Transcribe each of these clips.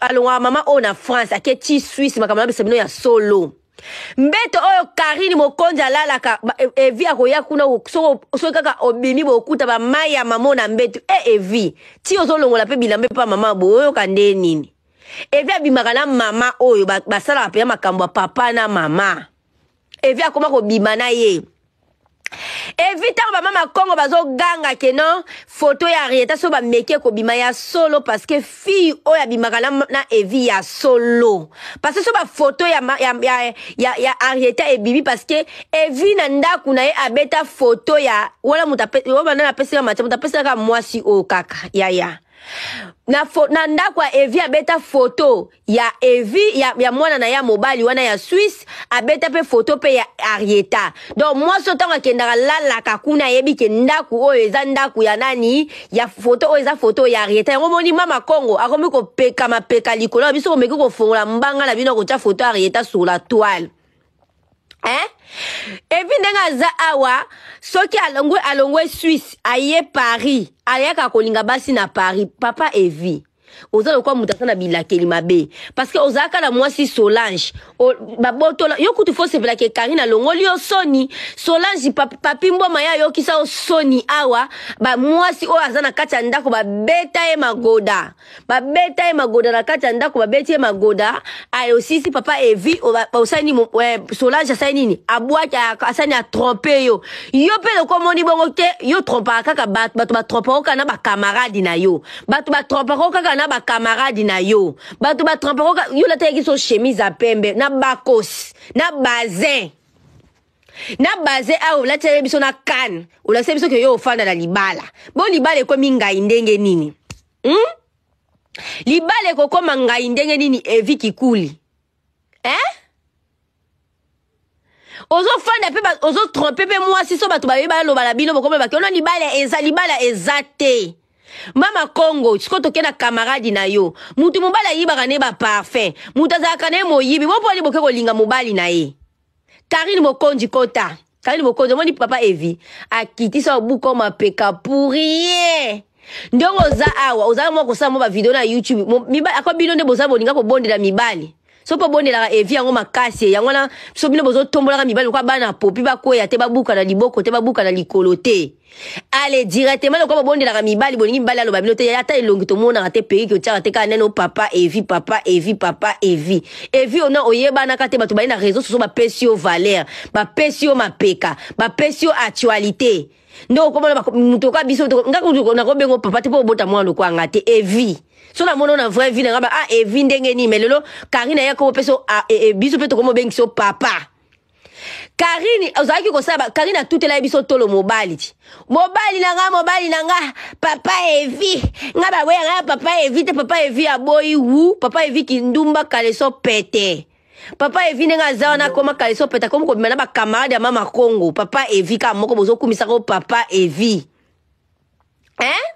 alongwaka mama oyo na france aketi swisse makambo na biso bino ya solo mbeto oyo karine mokonzi alalaka e, evi akoya kuna soki kaka obimi bokuta bamai ya mama na mbeto e eh, evi ti ozolongola mpe bilamba mpa mama boyoka nde nini evi abimaka na mama oyo basalaka mpenza makambo ya papa na mama evi akoma kobima na ye evi ntango bamama kongo bazoganga ke non foto ya rieta so bameki ekobima ya solo parceke fille oyo abimaka na, na evi ya solo parce so bafoto ya, ya, ya, ya, ya arieta ebibi parceke evi na ndako na ye abeta foto ya wana moto oyo bana apesaka matia moto apeselaka mwasi oyo kaka yaya ya. na, fo, na ndako ya evi abeta foto ya evi ya, ya mwana na ye ya mobali wana ya swisse abeta mpe foto mpe ya arieta donc mwasi ntango akendaka lalaka kuna ayebi ke ndako oyo eza ndako ya nani ya foto oyo eza foto ya arieta yango moni mama kongo akomi kopeka mapeka likolo ya biso komeki kofongola mbanga na bino akotya foto ya arieta sur la toile eh evi ndenge aza awa soki alongwe alongwe swisse aye paris ayaka kolinga basi na paris papa evi oza lokwa moto aza na bilakeli mabe parceke ozalaka na mwasi solange babotola yo kutu fosepelaka ekarine alongoli yo soni solange papi mbwama ye ayokisa yo soni awa bamwasi oyo aza na kati ya ndako babeta ye magoda babeta ye magoda na kati ya ndako babeti ye magoda ayosisi papa evi osani eh, solange asali nini abwaki asani atrompe yo yo mpe lokwa omoni bongo te yo trompaka kaka bato batrompaka kaka na bakamaradi na yo bato batrompaka kaka na na bakamaradi na yo bato batrampaka yo latayaki so chemise ya pembe na bakosi na bazin na bazin awa olatiaka biso na kane olakisa biso ke yo ofanda na libala bo libala ekomi ngai ndenge nini hmm? libala ekokóma ngai ndenge nini evi kikuli eh? ozofanda mpe ozotrompe mpe mwasi so bato bayebi baloba na bino bokoma bake ona libala eza libala eza te mama kongo sikoyo toke na kamaradi na yo mutu mobali ayibaka ne baparfum mutu azalaka ne moyibi moponi boke kolinga mobali na ye karine mokonzi kota karine mokonzi omoni papa evi akitisa obuka mapeka pour rien ndenge oza awa ozala mwa kosala mwa bavideo na youtube akwa bino nde bozala bolinga kobondela mibali so mpo bonelaka evi yango makasi yango wana biso bino bozotombolaka mibali lokwa bana popi bakwea te babuka na liboko te babuka na likolo te ale directement lokwa bobondelaka mibali bolingi mibali aloba bino te ata elongi tomonaka te periki otiaka te kaka nani opapa oh, evi papa evi papa evi evi ona oyebanaka te bato bali na réseau soso bapesi yo valeur bapesi yo mapeka bapesi yo actualité nde okomona moto oka biso ngaka nakobenga papa te mpo obota mwana lokwanga te evi so namoni o na vrai vi nanga ba ah evi eh, ndenge nini me lelo karine ayaki opeso ah, eh, eh, biso mpe tokomobengisa o papa karine ozalaki kosala karine atutela ye biso tolo mobali ti mobali na nga mobali na nga papa evi nga baboya nga papa evi te papa evi aboyi wu papa evi kindumba kaleso pete papa evi ndenge aza wana akoma kaleso pete akomi kobima na bakamarade ya mama kongo papa evi kaka moko bozokumisaka o papa evi hein eh?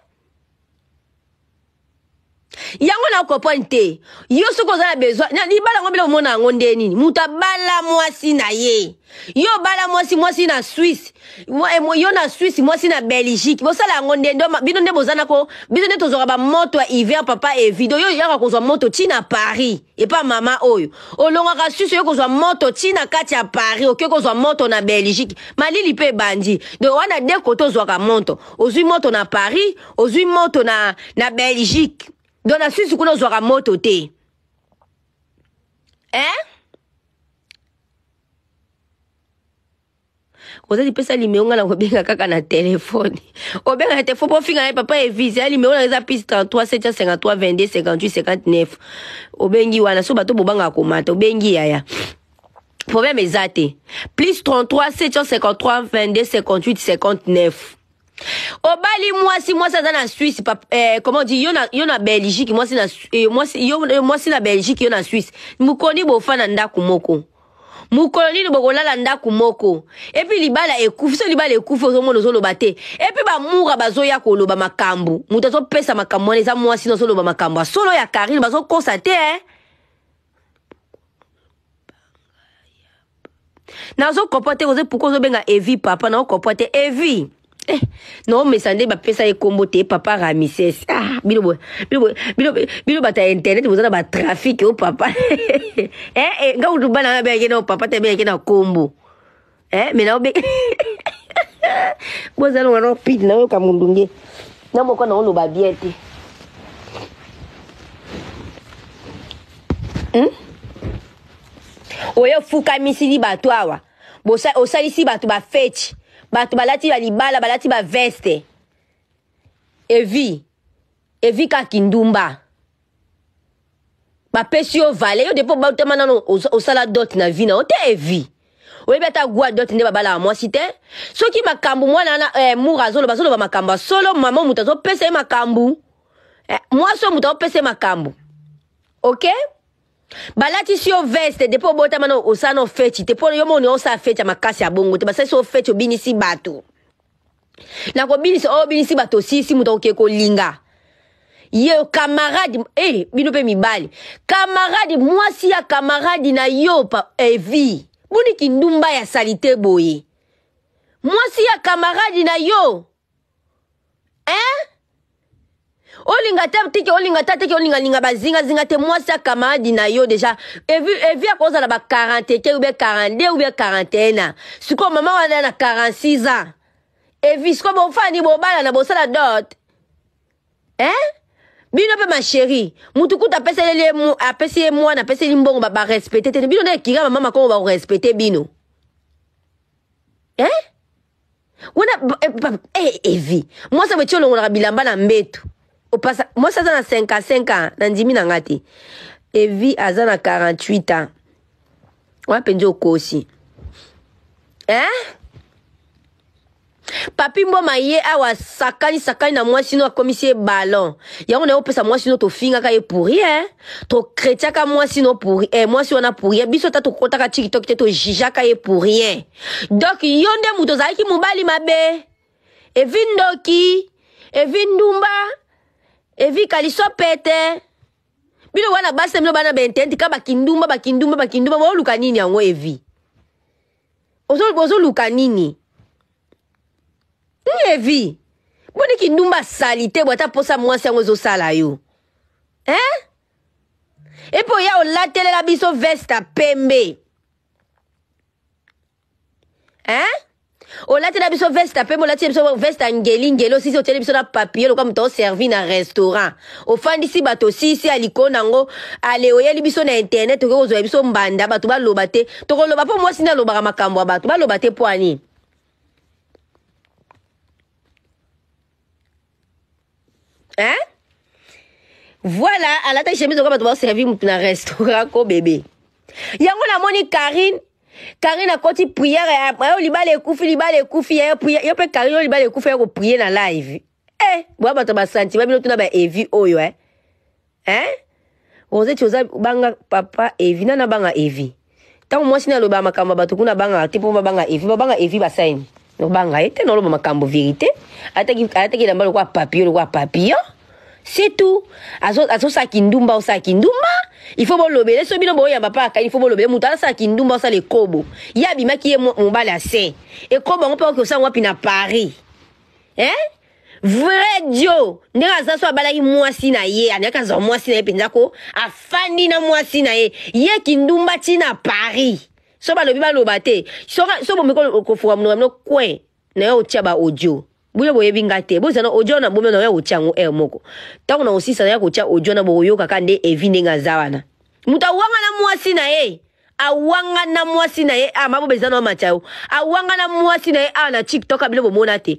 yango na comprendre te yo soki oza na besoin libala yango bila omona yango nde nini moto abala mwasi na ye yo obala mwasi mwasi na swisse eh, yo na swisse mwasi na belgique bosala yango nde bino nde boza nako bino nde tozwaka bamoto ya hiver papa evido yo yaka kozwa moto ntina paris epa mama oyo olongaka swisse oyo kozwa moto ntina kati ya paris oke kozwa moto na belgique malili mpe ebandi donc wana de kote ozwaka moto ozwi moto na paris ozwi moto na, na belgique don na susi kuna ozwaka moto te eh? oza lipesa limeo nga na kobenga kaka na telefone obenga na telefone mpo ofinga na ye papa evise ya limeo na eza pis 33 753 22 58 59 obengi wana so bato bobangaka komata obengi yaya probleme eza te plus 33 753 22 58 59 obali mwasi mwasi aza na swisse eh, comment di yo na, yo na belgique mwasi na, eh, mwasi, yo, mwasi na belgique yo na swisse mokoni bofa na ndako moko mokolo nini bokolala ndako moko epuis libala ekufi so libala ekufi ozomona ozoloba te epuis bamura bazoya koloba makambo moto azopesa makambo wana eza mwasi na ozoloba makambo asolo ya karine bazokosa te eh? nazokopoa te oze puku ozobenga evi papa naokopoa te evi eh, naomesa nde bapesa ye nkombo te papa ramises ah, bino, bino, bino, bino bato ya internet boza na batrafike o papa eh, eh, nga kutu bana nga beyaki na o papa te beyaki na nkombo eh, me naobe bozalonga na opide nayoka mondunge na moko naoloba bien te hmm? oyo ofukamisi bato awa osalisi bato bafeti bato balati balibala balati baveste evi evi kaki ndumba bapesi yo vale yo depo bautama nano osala dot na vi na yo te evi oyebi ata gwa dot nde babalaka mwasi te soki makambo mwana wana eh, mura azoloba azoloba makambo asolo mama moto azopesa ye makambo eh, mwasi oyo moto azopesa ye makambo ok balatisi yo veste depo obotama na osala na ofeti te mpo yo moni osala feti ya makasi ya bongo te basalisi ofeti obinisi bato na kobinisa oyo oh, obinisi bato osilisi moto akokee kolinga ye kamaradi eh, bino mpe mibali kamaradi mwasi ya kamaradi na yo pa evi eh, buni kindumba ya sali te boye mwasi ya kamaradi na yo olinga te tike olinga ta tike olingalinga bazingazinga te mwasi akamadi na yo deja evi, evi akozala ba 40 te ube 42 ube 41 sikoyo mama wana na 46 ans evi sikoyo bofandi bobala na bosala dot eh? bino mpe masheri mutu kuta apeseleli apesi ye mwana apeseli mbongo barespecte te bino nde ekira mama makongo barespecte bino eh? wana eh, evi eh, eh, mwasi abeti olongolaka bilamba na mbeto opasa moi aza na 5 ans na ndimi na nga te evi aza quarante 48 ans au ko aussi hein papi ma ye awa sakani sakani na moi sino a commissaire ballon yango na ye sino to no tofingaka ye pour rien hein? moi mwasi no pour eh, si on pour rien eh? biso ata tokotaka tiktok te to ye pour rien hein? donc yonde muto za ki mobali mabe evi ndoki evi ndumba evika liso pete bino bana basi bino bana bentendi ka bakindumba bakindumba bakindumba bozoluka nini yango evi bozoluka nini ni evi boni kindumba asali te bwata mposa mwasi yango ezosala yo hein eh? epe oya olatelela biso veste ya pembe hein eh? olatela biso veste pembe olatina biso veste ya ngeli ngeli osisi otieli biso na papier lokwa moto oservi na restaurant ofandisi bato osisi ya likolo na yango ale oyeli biso na internet okoki kozwa biso mbanda bato baloba te tokoloba mpo mwasi nde alobaka makambo ya bato baloba te mpo anini hein voilà alata chemise okoka bato baoservi motu na restaurant ko bebe yango namoni karine kari na kɔti priere ya ayo libala ekufi libala ekufi ya yo mpe kari yo libala ekufi ya koprie na live e boya bato basantima bino tuna baevi oyo e eh. e eh? roseti oza banga papa evi nana banga evi ntango mwasi naloba makambo ya bato kuna bangaka te mpo babanga evi babanga evi basaini nobanga ye te naloba makambo verité ayataki elamba lokwa papio lokwa papio c'est tout azosaki ndumba osaki ndumba ifo bolobele so bino boyamba paka ifo bolobele moto asaki ndumba osala ekobo ye abimaki ye mobali asin ekobo yango mpe oki osala wapi na paris eh? vrai dio ndenge aza so abalaki mwasi na ye andeki azwa mwasi na ye mpenza ko afandi na mwasi na ye ye kindumba ti na paris so balobi baloba te so bomeki kofuka monoko mino kue na ye otia baaudio bino boyebi nga te bozana odio na bomio na oya kotia yango aire moko ntango na kosisa na ya kotia odio na bokoyoka kaka nde evi ndenge aza wana moto awanga na mwasi na ye awangana mwasi na ye a mabo eza na matya yo awangana mwasi na ye awa na tiktok abino bomona te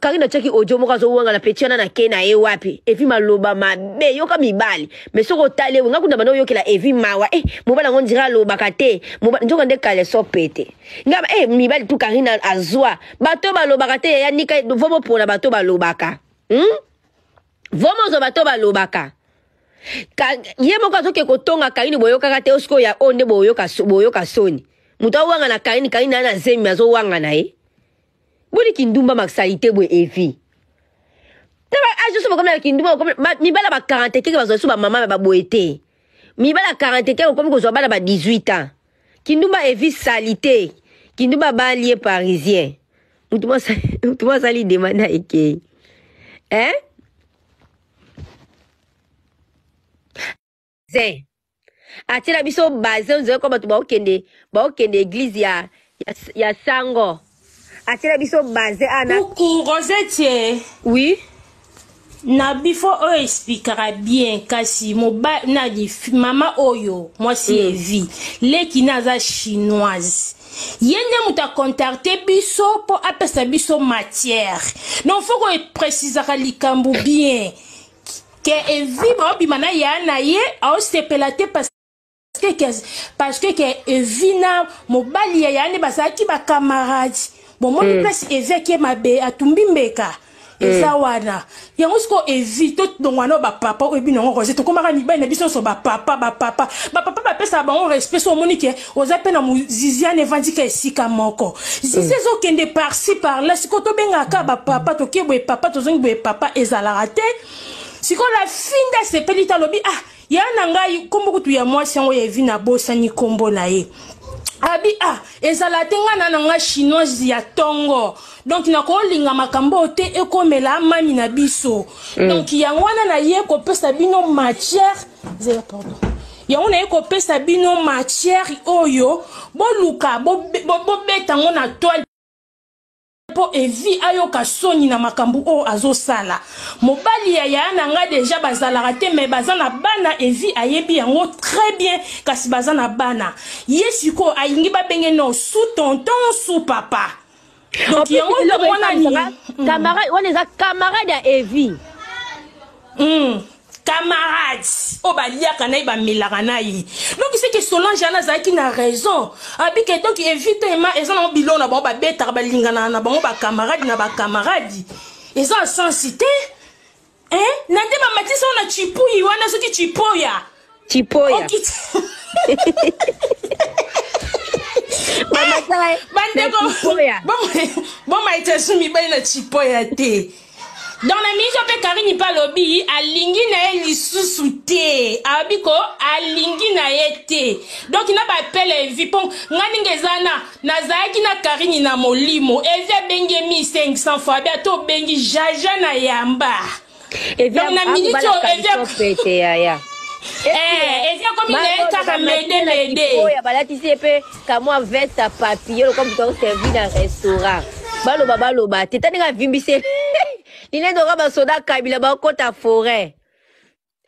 kari na tyaki audio moko azowangana mpe tiana na ke na ye wapi evi maloba mabe yoka mibali me soki otali ewe nga kunda bana oyokela evi mawa e eh, mobali yango ndira alobaka te nzoka nde kala so pete ngaba e eh, mibali tu kari na azwa bato balobaka te yanika vo mopona bato balobaka hmm? vomo ozwa bato balobaka ye moko azoke kotonga kaini boyokaka te osikoyo ya oyo nde boyoka soni moto awanga na kaini kaini na ye na zemi azowanga na ye boni kindumba masalite boye evi ajoso bakomi kindumba mibala ba 40 keke bazwa so bamama baboye te mibala 40 keke bakomi kozwa bana ba 18 ans kindumba evi salite kindumba balie parisien mutu mwa asali demanda ekei hein eh? baze atiela biso baze onzela kua bato baokende baokende eglize ya, ya, ya sango atiela biso baze ana kuku rosetie oui na bifo oyo esplikaka bien kasi moba nani mama oyo mwasi mm. evi leki na aza chinoise ye nde moto akontakte biso mpo apesa biso matière donc foko eprécisaka likambo bien ke evime obima oh, na ya na ye aosepela te parce que ke evi na mobali ya ya ne bazalaki bakamaradi bomoni mm. place evi ake mabe atumbi mbeka mm. eza wana yango sikoyo evi todongwa na oh, bapapa oyo oh, bino yango rose tokomaka mibali na biso nyonso bapapa bapapa bapapa bapesaka bango respect so omoni ke oza mpe na ziziane evandika esika moko zizi mm. ezokende parci parla sikoyo tobengaka bapapa tokie boye papa tozongi boye papa ezalaka te sikoyo lafinde asepeli te alobi ah ya na ngai nkombo kutu ya mwasi yango yevi nabosani nkombo na ye abi ah ezala te ngai na na ngai chinoise ya ntongo donk nakolinga makambo oyo te ekomela amami na biso mm. donk yango wana naye kopesa bino matière zela pardon yango naye kopesa bino matière oyo boluka bobeta bo, bo, yango na toile mpo evi ayoka soni na makambo oyo azosala mobali ya yaya na ngai deja bazalaka te me baza na bana evi ayebi yango très bien kasi baza na bana ye sikoyo alingi babenge no su tonton su papa donc yango tomonani wana eza hmm. camarade ya evi mm. camarades oyo baliaka na ye bamelaka na ye donc seke solange wana azalaki na raison abike ah, donc evitema eza nango biloko na bango babetaka balingana na bango bacamarade na bacamarade eza asensi te na nde bamatisa ngo na cipui wana ah. oh, eh, soki cipoya cipoya bandeko bomai te so mibali na cipoya te donc na miso mpe karini mpe alobi alingi na ye lisusu te alobi ko alingi na ye te donk na bapele evi mpo ngai ndenge eza na nazalaki na karini na molimo evi abengemi 500 fois abi ata obengi jaja na yamba donc na miniti evi kaka mede mede balatisi ye mpe kamwa veste ya papier lokwa moto akoservi na restaurant baloba baloba te tandenga avimbisi linede oka basoda kabila bakota foret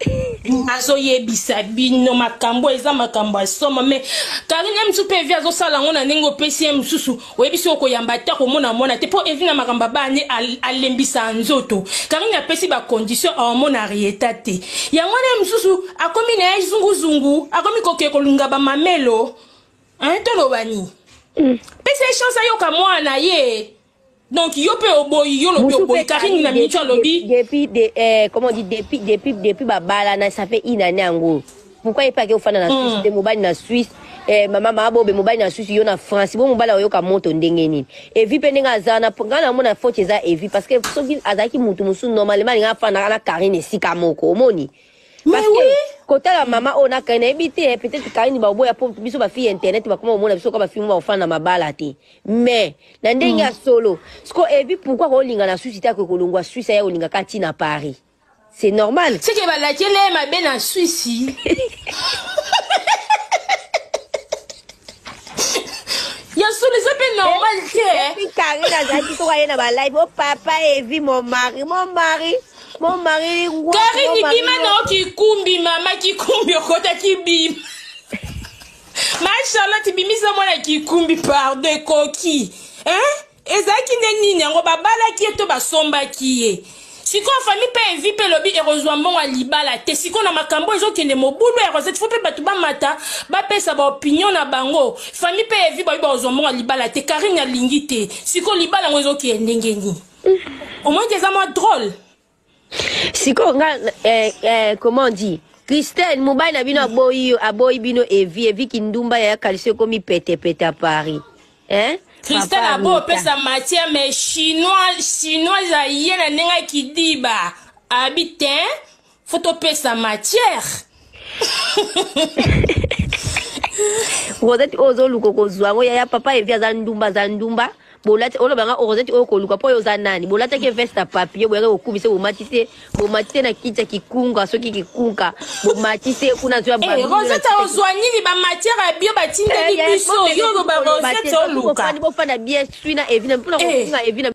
azoyebisa bino makambo eza makambo ya soma me karine ye mosusu mpe evi azosala yango na ndenge opesi ye mosusu oyebi soki okoyamba te komona mwana te mpo evi na makambo abane alembisa nzoto karine apesi bakondition aomona rieta te yango na ye mosusu akomi na ye zunguzungu akomi kokee kolinga bamamelo tolobani mm. pesa ye chance ayoka mwana ye donc yo mpe oboyi yo lobi oboyi karine na minitio alobi depuis de, eh, comment dit depuis depuis depuis babala na ça fait une année yango pourquoi ye mpe ake ofanda na suisse te mobali na suisse eh, mama mabobe mobali na suisse yo na france bo mobali aoyoka moto ndenge nini evi mpe ndenge aza na ngai namona faute eza evi parce que soki azalaki motu mosusu normalement alingi afanda na karine esika moko omoni mais oui kotala mama oyo nakai nayebi te peut-être kai ni baboya mpo biso bafille internet bakoma komona biso ka bafilme bafana na mabala te mais na ndenge ya mm. solo siko epi pourkui kolinga na swisse te akoki kolongwa swisse aya eh, kolinga ka ntina paris c'est normal seke balakeli ye mabe na swisse yasolo eza mpe normal te kari nazalaki soka ye na balive o papa evi mon mari mon mari Mon mari, wow, Kari nikima na kikumbi mama kikumbi okota kibima. Ma Charlotte bimisa mwana kikumbi pardon ekoki. Hein? ezalaki nde nini yango babalaki ye to basombaki ye sikoyo fami mpe evi mpe elobi ekozwa mbongo ya libala te sikoyo na makambo ezokende mobulu ya rosete fo mpe bato bamata bapesa baopinion na bango fami mpe evi bayobi bakozwa mbongo ya libala te karine alingi te sikoyo libala yango ezokende ndenge nini mm. omoyeke eza mwa drôle sikoyo nga eh, eh, comment on dit christine mobali na bino aboyi yo aboyi bino evi evi kindumba ya kalisi ekomi petepete ya paris hein? christine abo opesa matière mais chinois chinoise aye na ndenge akidiba abi te fo topesa matière kozati oyo ozoluka kozwa ngo yaya papa evi aza ndumba aza ndumba bolati oloba nga orosete oyo koluka mpo oyo oza nani bolataki veste ya papier boyaki kokumisa bomatise bomatise na kiti ya kikunga soki kikunga bomatise kuna zo yarosete eh, ozwa nini bamatiere ya bio batindeli eh, biso yo oloba rosete oluka bofanda bien sui na evina mpona eh. kokunga evina